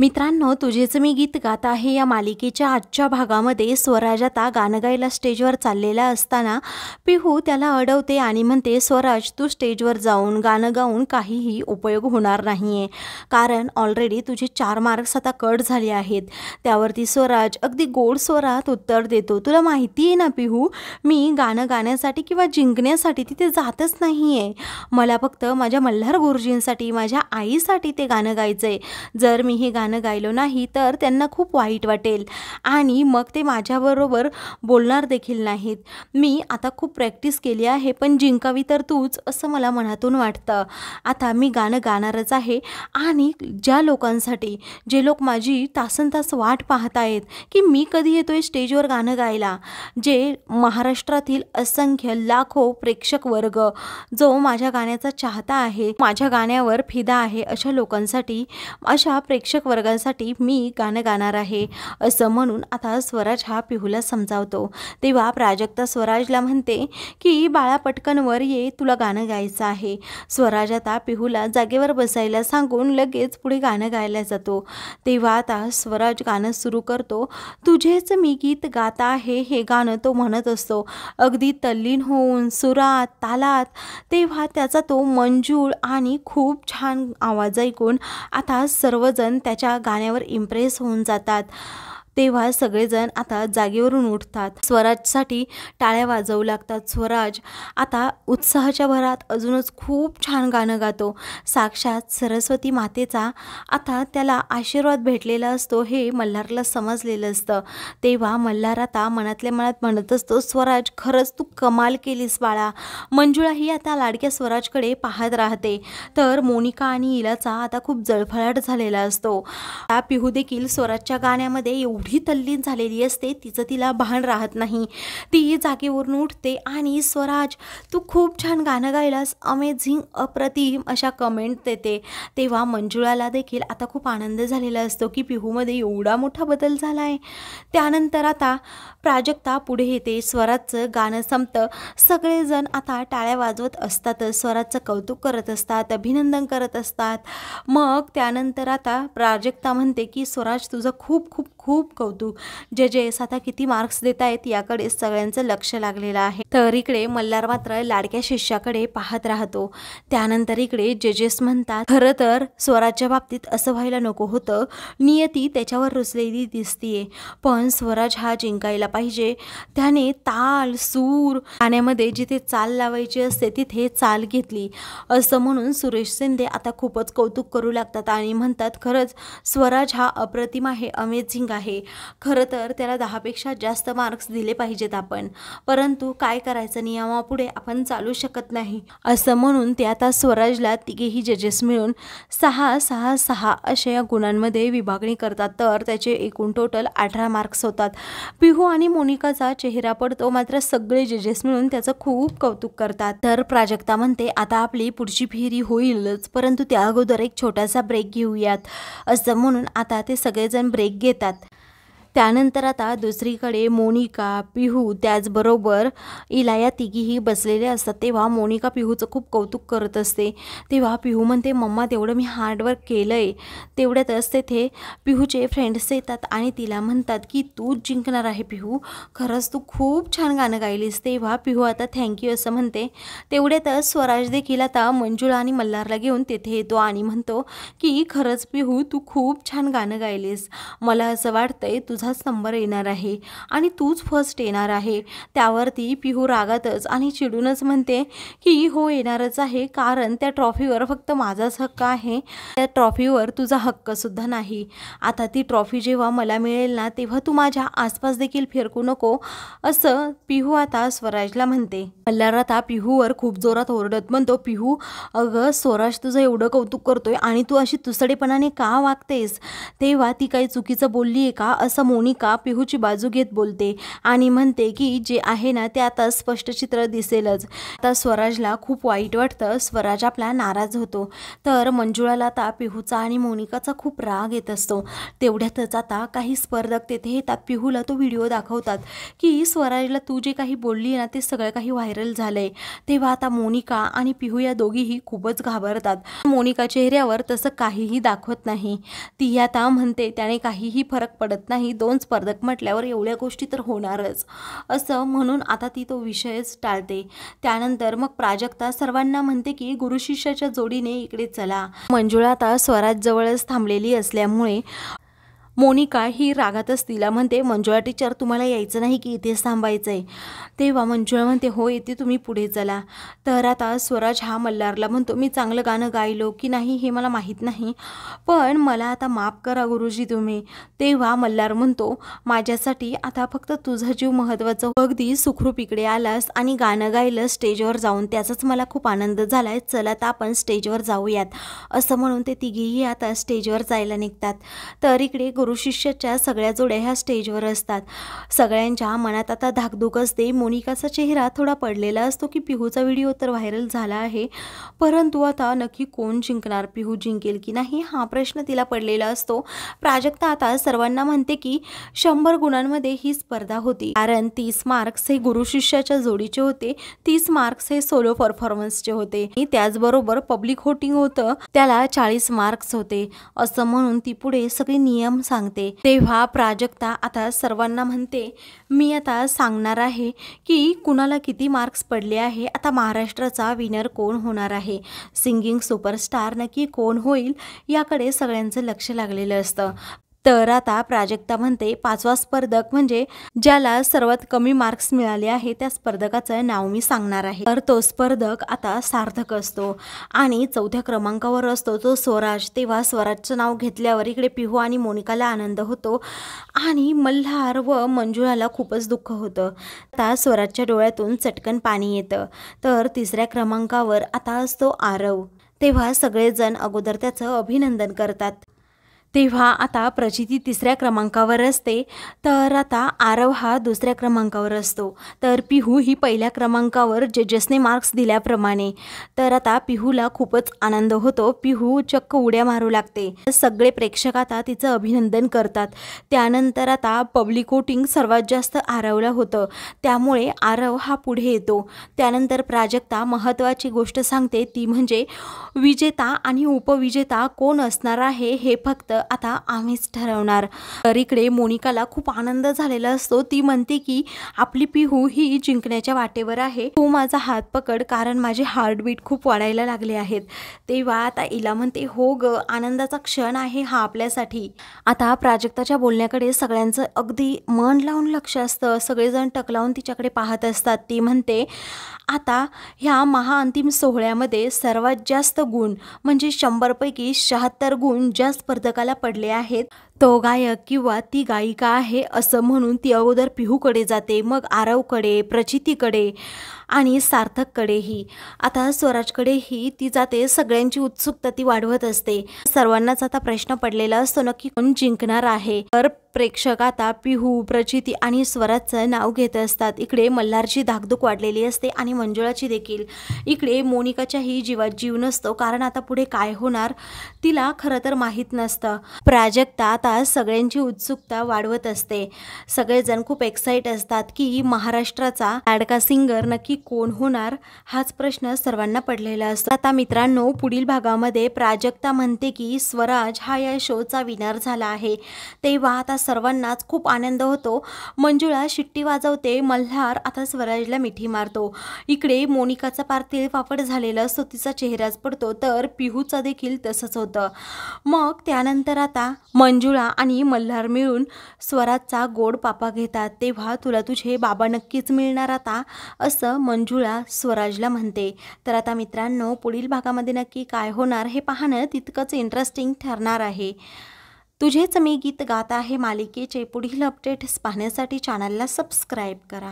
मित्रांनो तुझेच मी गीत गात आहे या मालिकेच्या आजच्या भागामध्ये स्वराज आता गाणं गायला स्टेजवर चाललेला असताना पिहू त्याला अडवते आणि म्हणते स्वराज तू स्टेजवर जाऊन गाणं गाऊन काहीही उपयोग होणार नाही आहे कारण ऑलरेडी तुझे चार मार्क्स आता कट झाले आहेत त्यावरती स्वराज अगदी गोड स्वरात उत्तर देतो तुला माहिती आहे ना पिहू मी गाणं गाण्यासाठी किंवा जिंकण्यासाठी तिथे जातच नाही आहे मला फक्त माझ्या मल्हार गुरुजींसाठी माझ्या आईसाठी ते गाणं गायचं आहे जर मी हे गाणं गाणं गायलो नाही तर त्यांना खूप वाईट वाटेल आणि मग ते माझ्याबरोबर बोलणार देखील नाहीत मी आता खूप प्रॅक्टिस केली आहे पण जिंकावी तर तूच असं मला मनातून वाटतं आता मी गाणं गाणारच आहे आणि ज्या लोकांसाठी जे लोक माझी तासन तास वाट पाहत आहेत की मी कधी येतो आहे स्टेजवर गाणं गायला जे महाराष्ट्रातील असंख्य लाखो प्रेक्षक वर्ग जो माझ्या गाण्याचा चाहता आहे माझ्या गाण्यावर फिदा आहे अशा लोकांसाठी अशा प्रेक्षक वर्ग साठी मी गाणं गाणार आहे असं म्हणून आता स्वराज हा पिहूला समजावतो तेव्हा प्राजक्ता स्वराजला म्हणते की बाळा पटकनवर ये तुला गाणं गायचं आहे स्वराज आता पिहूला जागेवर बसायला सांगून लगेच पुढे गाणं गायला जातो तेव्हा आता स्वराज गाणं सुरू करतो तुझेच मी गीत गात आहे हे गाणं तो म्हणत असतो अगदी तल्लीन होऊन सुरात तालात तेव्हा त्याचा तो मंजूळ आणि खूप छान आवाज ऐकून आता सर्वजण त्याच्या च्या गाण्यावर इम्प्रेस होऊन जातात तेव्हा सगळेजण आता जागेवरून उठतात स्वराजसाठी टाळ्या वाजवू लागतात स्वराज आता उत्साहाच्या भरात अजूनच खूप छान गाणं गातो साक्षात सरस्वती मातेचा आता त्याला आशीर्वाद भेटलेला असतो हे मल्हारला समजलेलं असतं तेव्हा मल्हार आता मनातल्या मनात म्हणत असतो स्वराज खरंच तू कमाल केलीस बाळा मंजुळा ही आता लाडक्या स्वराजकडे पाहत राहते तर मोनिका आणि इलाचा आता खूप जळफळाट झालेला असतो त्या पिहू देखील स्वराजच्या गाण्यामध्ये एवढी एवढी तल्लीन झालेली असते तिचं तिला भान राहत नाही ती जागेवरून उठते आणि स्वराज तू खूप छान गाणं गायलास अमेझिंग अप्रतिम अशा कमेंट देते तेव्हा मंजुळाला देखील आता खूप आनंद झालेला असतो की पिहूमध्ये एवढा मोठा बदल झाला आहे त्यानंतर आता प्राजक्ता पुढे येते स्वराजचं गाणं संपतं सगळेजण आता टाळ्या वाजवत असतात स्वराजचं कौतुक करत असतात अभिनंदन करत असतात मग त्यानंतर आता प्राजक्ता म्हणते की स्वराज तुझं खूप खूप खूप कौतुक जे जे आता किती मार्क्स देत आहेत याकडे सगळ्यांचं लक्ष लागलेलं आहे तर इकडे मल्हार मात्र लाडक्या शिष्याकडे पाहत राहतो त्यानंतर इकडे जजेस म्हणतात खरं तर स्वराजच्या बाबतीत असं व्हायला नको होतं नियती त्याच्यावर रुचलेली दिसतीये पण स्वराज हा जिंकायला पाहिजे त्याने ताल सूर गाण्यामध्ये जिथे चाल लावायची असते तिथे चाल घेतली असं म्हणून सुरेश शिंदे आता खूपच कौतुक करू लागतात आणि म्हणतात खरंच स्वराज हा अप्रतिम आहे अमेझिंग आहे खरं तर त्याला दहापेक्षा जास्त मार्क्स दिले पाहिजेत आपण परंतु काय करायचं नियमापुढे आपण चालू शकत नाही असं म्हणून ते आता स्वराजला तिघेही जजेस मिळून सहा सहा सहा अशा या गुणांमध्ये विभागणी करतात तर त्याचे एकूण टोटल अठरा मार्क्स होतात पिहू आणि मोनिकाचा चेहरा पडतो मात्र सगळे जजेस मिळून त्याचं खूप कौतुक करतात तर प्राजक्ता म्हणते आता आपली पुढची फेरी होईलच परंतु त्या अगोदर एक छोटासा ब्रेक घेऊयात असं म्हणून आता ते सगळेजण ब्रेक घेतात त्यानंतर आता दुसरीकडे मोनिका पिहू त्याचबरोबर इलाया तिघीही बसलेले असतात तेव्हा मोनिका पिहूचं खूप कौतुक करत असते तेव्हा पिहू म्हणते मम्मा तेवढं मी हार्डवर्क केलं आहे तेवढ्यातच तेथे पिहूचे फ्रेंड्स येतात आणि तिला म्हणतात की तू जिंकणार आहे पिहू खरंच तू खूप छान गाणं गायलीस तेव्हा पिहू आता थँक्यू असं म्हणते तेवढ्यातच स्वराज देखील आता मंजुळा आणि मल्हारला घेऊन तेथे येतो आणि म्हणतो की खरंच पिहू तू खूप छान गाणं गायलीस मला असं वाटतंय तुझं तुझाच नंबर येणार आहे आणि तूच फर्स्ट येणार आहे त्यावरती पिहू रागातच आणि चिडूनच म्हणते की हो येणारच आहे कारण त्या ट्रॉफीवर फक्त माझाच हक्क आहे त्या ट्रॉफीवर तुझा हक्कसुद्धा नाही आता ती ट्रॉफी जेव्हा मला मिळेल ना तेव्हा तू माझ्या आसपास देखील फिरकू नको असं पिहू आता स्वराजला म्हणते मल्हार आता पिहूवर खूप जोरात ओरडत म्हणतो पिहू अगं स्वराज तुझं एवढं कौतुक करतोय आणि तू अशी तुसडेपणाने का वागतेस तेव्हा ती काही चुकीचं बोलली आहे का असं मोनिका पिहूची बाजू घेत बोलते आणि म्हणते की जे आहे ना ते आता स्पष्ट चित्र दिसेलच आता स्वराजला खूप वाईट वाटतं स्वराज आपला नाराज होतो तर मंजुळाला आता पिहूचा आणि मोनिकाचा खूप राग येत असतो तेवढ्यातच आता काही स्पर्धक तेथे येतात पिहूला तो व्हिडिओ दाखवतात की स्वराजला तू जे काही बोलली ना ते सगळं काही व्हायरल झालंय तेव्हा आता मोनिका आणि पिहू या दोघीही खूपच घाबरतात मोनिका चेहऱ्यावर तसं काहीही दाखवत नाही ती आता म्हणते त्याने काहीही फरक पडत नाही दोन स्पर्धक म्हटल्यावर एवढ्या गोष्टी तर होणारच असं म्हणून आता ती तो विषयच टाळते त्यानंतर मग प्राजक्ता सर्वांना म्हणते की गुरुशिष्याच्या जोडीने इकडे चला मंजुळा आता जवळच थांबलेली असल्यामुळे मोनिका ही रागातच तिला म्हणते मंजुळा टीचर तुम्हाला यायचं नाही की इथेच थांबायचं आहे तेव्हा मंजुळा म्हणते हो येते तुम्ही पुढे चला तर आता स्वराज हा मल्हारला म्हणतो मी चांगलं गाणं गायलो की नाही हे मला माहीत नाही पण मला आता माफ करा गुरुजी तुम्ही तेव्हा मल्हार म्हणतो माझ्यासाठी आता फक्त तुझा जीव महत्त्वाचं अगदी सुखरूप इकडे आलास आणि गाणं गायलं स्टेजवर जाऊन त्याचाच मला खूप आनंद झाला आहे चला तर आपण स्टेजवर जाऊयात असं म्हणून ते तिघेही आता स्टेजवर जायला निघतात तर इकडे गुरु शिष्याच्या सगळ्या जोड्या ह्या स्टेजवर असतात सगळ्यांच्या मनात आता धाकधूक असते मोनिकाचा चेहरा थोडा पडलेला असतो की पिहूचा व्हिडिओ तर व्हायरल झाला आहे परंतु आता नक्की कोण जिंकणार पिहू जिंकेल की नाही हा प्रश्न तिला पडलेला असतो प्राजक्ता आता सर्वांना म्हणते की शंभर गुणांमध्ये ही स्पर्धा होती कारण तीस मार्क्स हे गुरु शिष्याच्या जोडीचे होते तीस मार्क्स हे सोलो परफॉर्मन्सचे होते आणि त्याचबरोबर पब्लिक होटिंग होतं त्याला चाळीस मार्क्स होते असं म्हणून ती पुढे सगळे नियम सांगते तेव्हा प्राजक्ता आता सर्वांना म्हणते मी आता सांगणार आहे की कुणाला किती मार्क्स पडले आहे आता महाराष्ट्राचा विनर कोण होणार आहे सिंगिंग सुपरस्टार नक्की कोण होईल याकडे सगळ्यांचं लक्ष लागलेलं असतं तर आता प्राजक्ता म्हणते पाचवा स्पर्धक म्हणजे ज्याला सर्वात कमी मार्क्स मिळाले आहे त्या स्पर्धकाचं नाव मी सांगणार आहे तर तो स्पर्धक आता सार्थक असतो आणि चौथ्या क्रमांकावर असतो तो स्वराज तेव्हा स्वराजचं नाव घेतल्यावर इकडे पिहू आणि मोनिकाला आनंद होतो आणि मल्हार व मंजुळाला खूपच दुःख होतं आता स्वराजच्या डोळ्यातून चटकन पाणी येतं तर तिसऱ्या क्रमांकावर आता असतो आरव तेव्हा सगळेजण अगोदर त्याचं अभिनंदन करतात तेव्हा आता प्रचिती तिसऱ्या क्रमांकावर असते तर आता आरव हा दुसऱ्या क्रमांकावर असतो तर पिहू ही पहिल्या क्रमांकावर जजेसने मार्क्स दिल्याप्रमाणे तर आता पिहूला खूपच आनंद होतो पिहू चक्क उड्या मारू लागते सगळे प्रेक्षक आता तिचं अभिनंदन करतात त्यानंतर आता पब्लिक वोटिंग सर्वात जास्त आरवला होतं त्यामुळे आरव हा पुढे येतो त्यानंतर प्राजक्ता महत्त्वाची गोष्ट सांगते ती म्हणजे विजेता आणि उपविजेता कोण असणार आहे हे फक्त आता आम्हीच ठरवणार तर इकडे मोनिकाला खूप आनंद झालेला असतो ती म्हणते की आपली पिहू ही जिंकण्याच्या वाटेवर आहे तू माझा हात पकड कारण माझे हार्टबीट खूप वाढायला लागले आहेत तेव्हा आता इला म्हणते हो ग आनंदाचा क्षण आहे हा आपल्यासाठी आता प्राजक्ताच्या बोलण्याकडे सगळ्यांचं अगदी मन लावून लक्ष असतं सगळेजण टकलावून तिच्याकडे पाहत असतात ती म्हणते आता ह्या महाअंतिम सोहळ्यामध्ये सर्वात जास्त गुण म्हणजे शंभरपैकी शहात्तर गुण ज्या स्पर्धकाला पडले आहेत तो गायक किंवा ती गायिका आहे असं म्हणून ती अगोदर पिहूकडे जाते मग आरवकडे प्रचितीकडे आणि सार्थककडेही आता स्वराजकडेही ती जाते सगळ्यांची उत्सुकता ती वाढवत असते सर्वांनाच आता प्रश्न पडलेला असतो नक्की कोण जिंकणार आहे तर प्रेक्षक आता पिहू प्रचिती आणि स्वराजचं नाव घेत असतात इकडे मल्हारची धाकधूक वाढलेली असते आणि मंजुळाची देखील इकडे मोनिकाच्याही जीवात जीव नसतो कारण आता पुढे काय होणार तिला खरं तर माहीत नसतं प्राजक्ता आता आता सगळ्यांची उत्सुकता वाढवत असते सगळेजण खूप एक्साईट असतात की महाराष्ट्राचा लाडका सिंगर नक्की कोण होणार हाच प्रश्न सर्वांना पडलेला असतो आता मित्रांनो पुढील भागामध्ये प्राजक्ता म्हणते की स्वराज हा या शोचा विनर झाला आहे तेव्हा आता सर्वांनाच खूप आनंद होतो मंजुळा शिट्टी वाजवते मल्हार आता स्वराजला मिठी मारतो इकडे मोनिकाचा पार्थिव फाफड झालेला असतो तिचा चेहराच पडतो तर पिहूचा देखील तसंच होतं मग त्यानंतर आता मंजुळा तुला आणि मल्हार मिळून स्वराजचा गोड पापा घेतात तेव्हा तुला तुझे बाबा नक्कीच मिळणार आता असं मंजुळा स्वराजला म्हणते तर आता मित्रांनो पुढील भागामध्ये नक्की काय होणार हे पाहणं तितकंच इंटरेस्टिंग ठरणार आहे तुझेच मी गीत गात आहे मालिकेचे पुढील अपडेट्स पाहण्यासाठी चॅनलला सबस्क्राईब करा